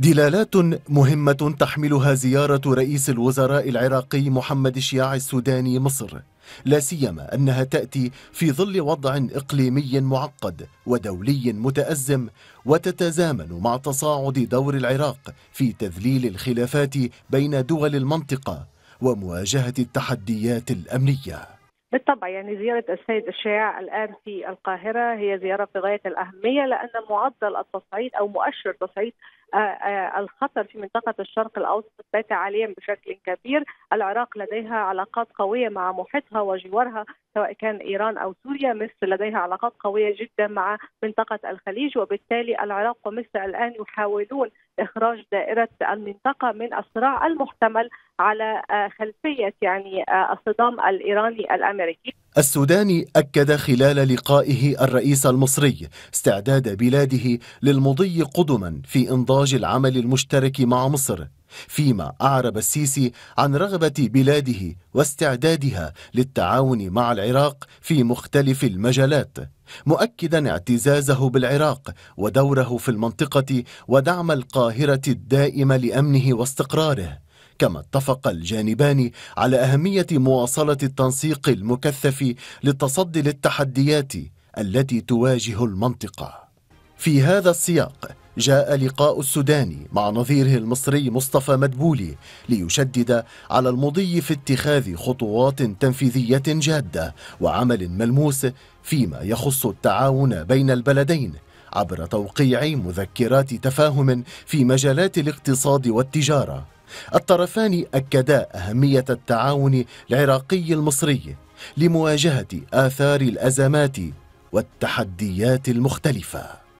دلالات مهمة تحملها زيارة رئيس الوزراء العراقي محمد الشياع السوداني مصر لا سيما أنها تأتي في ظل وضع إقليمي معقد ودولي متأزم وتتزامن مع تصاعد دور العراق في تذليل الخلافات بين دول المنطقة ومواجهة التحديات الأمنية بالطبع يعني زيارة السيد الشاع الآن في القاهرة هي زيارة في غاية الأهمية لأن معدل التصعيد أو مؤشر تصعيد آه، آه، الخطر في منطقة الشرق الأوسط بات عاليا بشكل كبير العراق لديها علاقات قوية مع محيطها وجوارها سواء كان إيران أو سوريا مصر لديها علاقات قوية جدا مع منطقة الخليج وبالتالي العراق ومصر الآن يحاولون إخراج دائرة المنطقة من الصراع المحتمل على آه، خلفية يعني آه، الصدام الإيراني الأمريكي السوداني أكد خلال لقائه الرئيس المصري استعداد بلاده للمضي قدما في إنضاج العمل المشترك مع مصر فيما أعرب السيسي عن رغبة بلاده واستعدادها للتعاون مع العراق في مختلف المجالات مؤكدا اعتزازه بالعراق ودوره في المنطقة ودعم القاهرة الدائم لأمنه واستقراره كما اتفق الجانبان على أهمية مواصلة التنسيق المكثف للتصدي للتحديات التي تواجه المنطقة في هذا السياق جاء لقاء السوداني مع نظيره المصري مصطفى مدبولي ليشدد على المضي في اتخاذ خطوات تنفيذية جادة وعمل ملموس فيما يخص التعاون بين البلدين عبر توقيع مذكرات تفاهم في مجالات الاقتصاد والتجارة الطرفان أكدا أهمية التعاون العراقي المصري لمواجهة آثار الأزمات والتحديات المختلفة